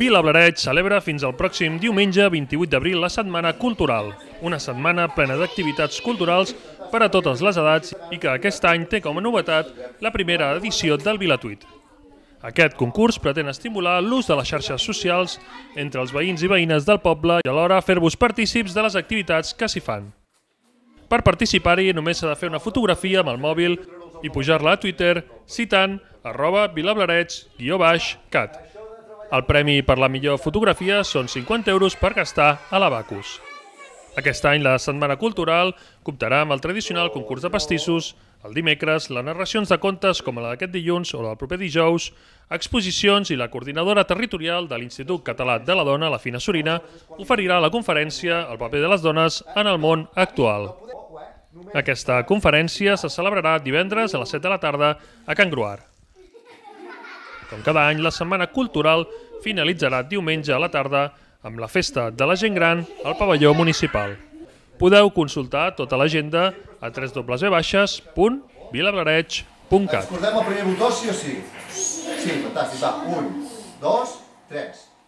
Vilablareix celebra fins al pròxim diumenge 28 d'abril la Setmana Cultural, una setmana plena d'activitats culturals per a totes les edats i que aquest any té com a novetat la primera edició del Vilatuit. Aquest concurs pretén estimular l'ús de les xarxes socials entre els veïns i veïnes del poble i alhora fer-vos partícips de les activitats que s'hi fan. Per participar-hi només s'ha de fer una fotografia amb el mòbil i pujar-la a Twitter citant arroba vilablareig guió baix cat. El premi per la millor fotografia són 50 euros per gastar a l'Abacus. Aquest any la Setmana Cultural comptarà amb el tradicional concurs de pastissos, el dimecres, les narracions de contes com la d'aquest dilluns o la del proper dijous, exposicions i la coordinadora territorial de l'Institut Català de la Dona, la Fina Sorina, oferirà la conferència El paper de les dones en el món actual. Aquesta conferència se celebrarà divendres a les 7 de la tarda a Can Gruar. Com cada any, la Setmana Cultural finalitzarà diumenge a la tarda amb la Festa de la Gent Gran al pavelló municipal. Podeu consultar tota l'agenda a www.vilablareig.cat. Escoltem el primer botó, sí o sí? Sí, fantàstic. Va, un, dos, tres.